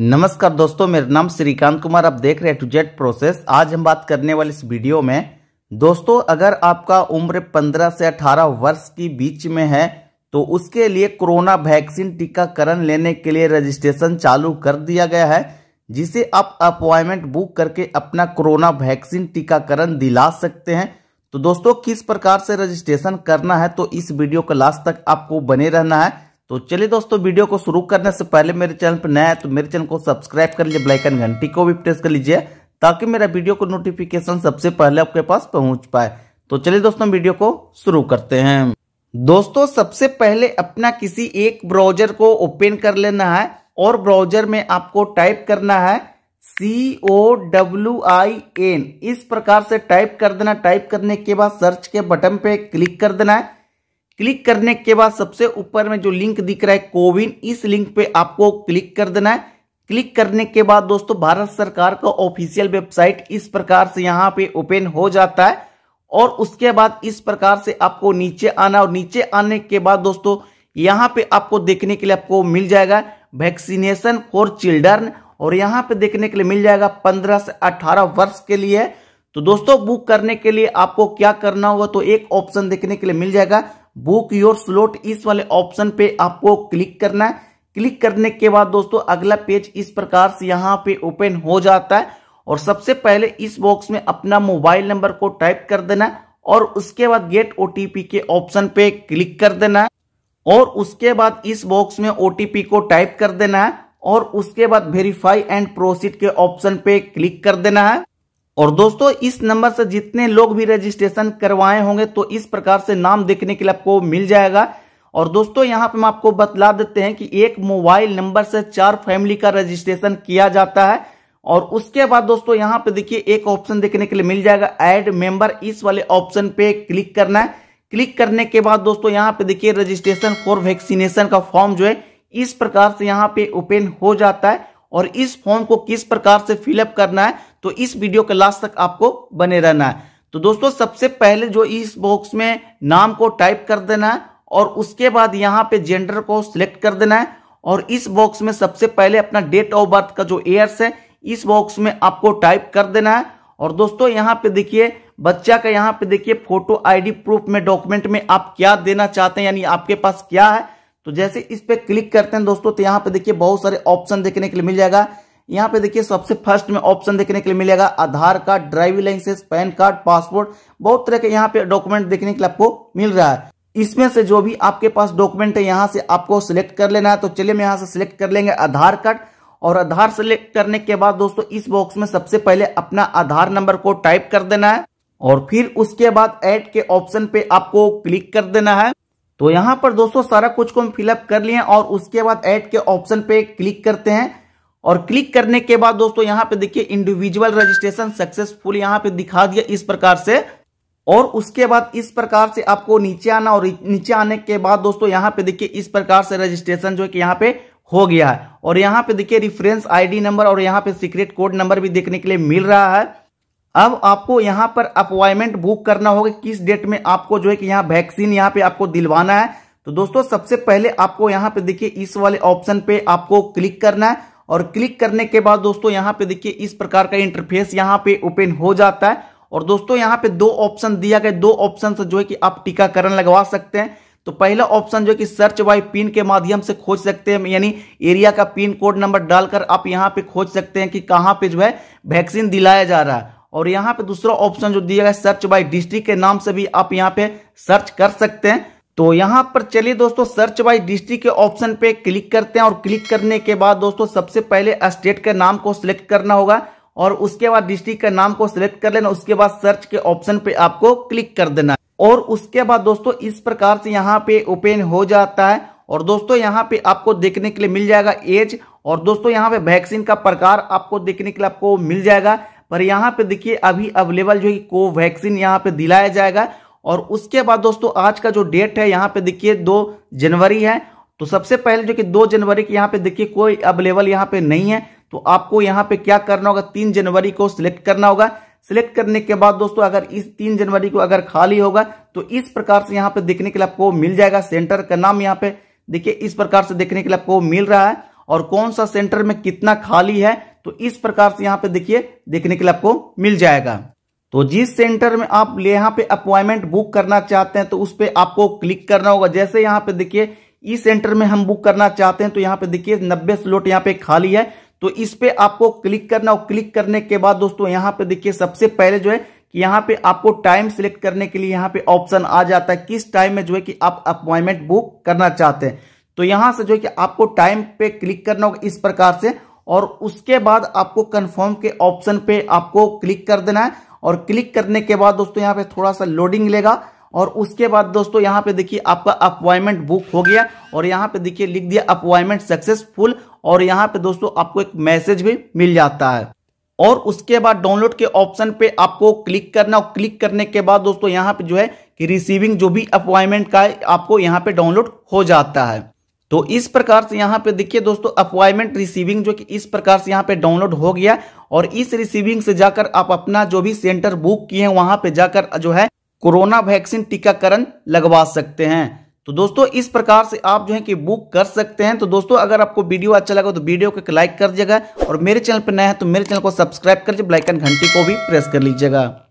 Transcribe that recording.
नमस्कार दोस्तों मेरा नाम श्रीकांत कुमार आप देख रहे हैं टू जेट प्रोसेस आज हम बात करने वाले इस वीडियो में दोस्तों अगर आपका उम्र 15 से 18 वर्ष की बीच में है तो उसके लिए कोरोना वैक्सीन टीकाकरण लेने के लिए रजिस्ट्रेशन चालू कर दिया गया है जिसे आप अपॉइंटमेंट बुक करके अपना कोरोना वैक्सीन टीकाकरण दिला सकते हैं तो दोस्तों किस प्रकार से रजिस्ट्रेशन करना है तो इस वीडियो को लास्ट तक आपको बने रहना है तो चलिए दोस्तों वीडियो को शुरू करने से पहले मेरे चैनल पर नया है तो मेरे चैनल को सब्सक्राइब कर लीजिए ब्लैक एंड घंटी को भी प्रेस कर लीजिए ताकि मेरा वीडियो को नोटिफिकेशन सबसे पहले आपके पास पहुंच पाए तो चलिए दोस्तों वीडियो को शुरू करते हैं दोस्तों सबसे पहले अपना किसी एक ब्राउजर को ओपन कर लेना है और ब्राउजर में आपको टाइप करना है सी ओ डब्ल्यू आई एन इस प्रकार से टाइप कर देना टाइप करने के बाद सर्च के बटन पे क्लिक कर देना है क्लिक करने के बाद सबसे ऊपर में जो लिंक दिख रहा है कोविन इस लिंक पे आपको क्लिक कर देना है क्लिक करने के बाद दोस्तों भारत सरकार का ऑफिशियल वेबसाइट इस प्रकार से यहाँ पे ओपन हो जाता है और उसके बाद इस प्रकार से आपको नीचे आना और नीचे आने के बाद दोस्तों यहाँ पे आपको देखने के लिए आपको मिल जाएगा वैक्सीनेशन फॉर चिल्ड्रन और यहाँ पे देखने के लिए मिल जाएगा पंद्रह से अठारह वर्ष के लिए तो दोस्तों बुक करने के लिए आपको क्या करना होगा तो एक ऑप्शन देखने के लिए मिल जाएगा बुक योर स्लोट इस वाले ऑप्शन पे आपको क्लिक करना है क्लिक करने के बाद दोस्तों अगला पेज इस प्रकार से यहाँ पे ओपन हो जाता है और सबसे पहले इस बॉक्स में अपना मोबाइल नंबर को टाइप कर देना और उसके बाद गेट ओटीपी के ऑप्शन पे क्लिक कर देना है और उसके बाद इस बॉक्स में ओटीपी को टाइप कर देना है और उसके बाद वेरीफाई एंड प्रोसीड के ऑप्शन पे क्लिक कर देना है और दोस्तों इस नंबर से जितने लोग भी रजिस्ट्रेशन करवाए होंगे तो इस प्रकार से नाम देखने के लिए आपको मिल जाएगा और दोस्तों यहाँ पे हम आपको बतला देते हैं कि एक मोबाइल नंबर से चार फैमिली का रजिस्ट्रेशन किया जाता है और उसके बाद दोस्तों यहाँ पे देखिए एक ऑप्शन देखने के लिए मिल जाएगा ऐड मेंबर इस वाले ऑप्शन पे क्लिक करना है क्लिक करने के बाद दोस्तों यहाँ पे देखिए रजिस्ट्रेशन फॉर वैक्सीनेशन का फॉर्म जो है इस प्रकार से यहाँ पे ओपन हो जाता है और इस फॉर्म को किस प्रकार से फिलअप करना है तो इस वीडियो के लास्ट तक आपको बने रहना है तो दोस्तों सबसे पहले जो इस बॉक्स में नाम को टाइप कर देना है और उसके बाद यहाँ पे जेंडर को सिलेक्ट कर देना है और इस बॉक्स में सबसे पहले अपना डेट ऑफ बर्थ का जो एयर्स है इस बॉक्स में आपको टाइप कर देना है और दोस्तों यहाँ पे देखिए बच्चा का यहाँ पे देखिए फोटो आईडी प्रूफ में डॉक्यूमेंट में आप क्या देना चाहते हैं यानी आपके पास क्या है तो जैसे इस पे क्लिक करते हैं दोस्तों तो यहाँ पे देखिए बहुत सारे ऑप्शन देखने के लिए मिल जाएगा यहाँ पे देखिए सबसे फर्स्ट में ऑप्शन देखने के लिए मिलेगा Aadhaar card driving licence PAN card passport बहुत तरह के यहाँ पे डॉक्यूमेंट देखने के लिए आपको मिल रहा है इसमें से जो भी आपके पास डॉक्यूमेंट है यहाँ से आपको सिलेक्ट कर लेना है तो चलिए मैं यहाँ से सिलेक्ट कर लेंगे आधार कार्ड और आधार सेलेक्ट करने के बाद दोस्तों इस बॉक्स में सबसे पहले अपना आधार नंबर को टाइप कर देना है और फिर उसके बाद ऐड के ऑप्शन पे आपको क्लिक कर देना है तो यहाँ पर दोस्तों सारा कुछ को हम फिलअप कर लिए और उसके बाद ऐड के ऑप्शन पे क्लिक करते हैं और क्लिक करने के बाद दोस्तों यहां पे देखिए इंडिविजुअल रजिस्ट्रेशन सक्सेसफुल यहां पे दिखा दिया इस प्रकार से और उसके बाद इस प्रकार से आपको नीचे आना और नीचे आने के बाद दोस्तों यहाँ पे देखिए इस प्रकार से रजिस्ट्रेशन जो है कि यहाँ पे हो गया है और यहां पे देखिए रिफरेंस आईडी नंबर और यहाँ पे सीक्रेट कोड नंबर भी देखने के लिए मिल रहा है अब आपको यहां पर अपॉइंटमेंट बुक करना होगा किस डेट में आपको जो है कि यहाँ वैक्सीन यहाँ पे आपको दिलवाना है तो दोस्तों सबसे पहले आपको यहाँ पे देखिए इस वाले ऑप्शन पे आपको क्लिक करना है और क्लिक करने के बाद दोस्तों यहाँ पे देखिए इस प्रकार का इंटरफेस यहाँ पे ओपन हो जाता है और दोस्तों यहाँ पे दो ऑप्शन दिया गया दो ऑप्शन जो है कि आप टीकाकरण लगवा सकते हैं तो पहला ऑप्शन जो है कि सर्च बाय पिन के माध्यम से खोज सकते हैं यानी एरिया का पिन कोड नंबर डालकर आप यहाँ पे खोज सकते हैं कि कहाँ पे जो है वैक्सीन दिलाया जा रहा है और यहाँ पे दूसरा ऑप्शन जो दिया गया सर्च बाय डिस्ट्रिक्ट के नाम से भी आप यहाँ पे सर्च कर सकते हैं तो यहां पर चलिए दोस्तों सर्च बाय डिस्ट्रिक्ट के ऑप्शन पे क्लिक करते हैं और क्लिक करने के बाद दोस्तों सबसे पहले स्टेट के नाम को सिलेक्ट करना होगा और उसके बाद डिस्ट्रिक्ट का नाम को सिलेक्ट कर लेना उसके बाद सर्च के ऑप्शन पे आपको क्लिक कर देना और उसके बाद दोस्तों इस प्रकार से यहाँ पे ओपन हो जाता है और दोस्तों यहाँ पे आपको देखने के लिए मिल जाएगा एज और दोस्तों यहाँ पे वैक्सीन का प्रकार आपको देखने के लिए आपको मिल जाएगा पर यहाँ पे देखिए अभी अवेलेबल जो है कोवैक्सीन यहाँ पे दिलाया जाएगा और उसके बाद दोस्तों आज का जो डेट है यहाँ पे देखिए दो जनवरी है तो सबसे पहले जो कि दो जनवरी की यहाँ पे देखिए कोई अवेलेबल यहाँ पे नहीं है तो आपको यहाँ पे क्या करना होगा तीन जनवरी को सिलेक्ट करना होगा सिलेक्ट करने के बाद दोस्तों अगर इस तीन जनवरी को अगर खाली होगा तो इस प्रकार से यहाँ पे देखने के लिए आपको मिल जाएगा सेंटर का नाम यहाँ पे देखिए इस प्रकार से देखने के लिए आपको मिल रहा है और कौन सा सेंटर में कितना खाली है तो इस प्रकार से यहाँ पे देखिए देखने के लिए आपको मिल जाएगा तो जिस सेंटर में आप यहां पे अपॉइंटमेंट बुक करना चाहते हैं तो उस पर आपको क्लिक करना होगा जैसे यहाँ पे देखिए इस सेंटर में हम बुक करना चाहते हैं तो यहाँ पे देखिए नब्बे स्लोट यहाँ पे खाली है तो इस पे आपको क्लिक करना और क्लिक करने के बाद दोस्तों यहाँ पे देखिए सबसे पहले जो है कि यहाँ पे आपको टाइम सिलेक्ट करने के लिए यहाँ पे ऑप्शन आ जाता है किस टाइम में जो है कि आप अपॉइंटमेंट बुक करना चाहते हैं तो यहां से जो है कि आपको टाइम पे क्लिक करना होगा इस प्रकार से और उसके बाद आपको कन्फर्म के ऑप्शन पे आपको क्लिक कर देना है और क्लिक करने के बाद दोस्तों यहाँ पे थोड़ा सा लोडिंग लेगा और उसके बाद दोस्तों यहाँ पे देखिए आपका अपॉइंटमेंट बुक हो गया और यहाँ पे देखिए लिख दिया अपॉइंटमेंट सक्सेसफुल और यहाँ पे दोस्तों आपको एक मैसेज भी मिल जाता है और उसके बाद डाउनलोड के ऑप्शन पे आपको क्लिक करना और क्लिक करने के बाद दोस्तों यहाँ पे जो है कि रिसीविंग जो भी अपॉइंटमेंट का है आपको यहाँ पे डाउनलोड हो जाता है तो इस प्रकार से यहाँ पे देखिए दोस्तों अपॉइंटमेंट रिसीविंग जो कि इस प्रकार से यहाँ पे डाउनलोड हो गया और इस रिसीविंग से जाकर आप अपना जो भी सेंटर बुक किए हैं वहां पे जाकर जो है कोरोना वैक्सीन टीकाकरण लगवा सकते हैं तो दोस्तों इस प्रकार से आप जो है कि बुक कर सकते हैं तो दोस्तों अगर आपको वीडियो अच्छा लगा तो वीडियो को लाइक कर दिएगा और मेरे चैनल पर नया है तो मेरे चैनल को सब्सक्राइब कर दीजिए घंटी को भी प्रेस कर लीजिएगा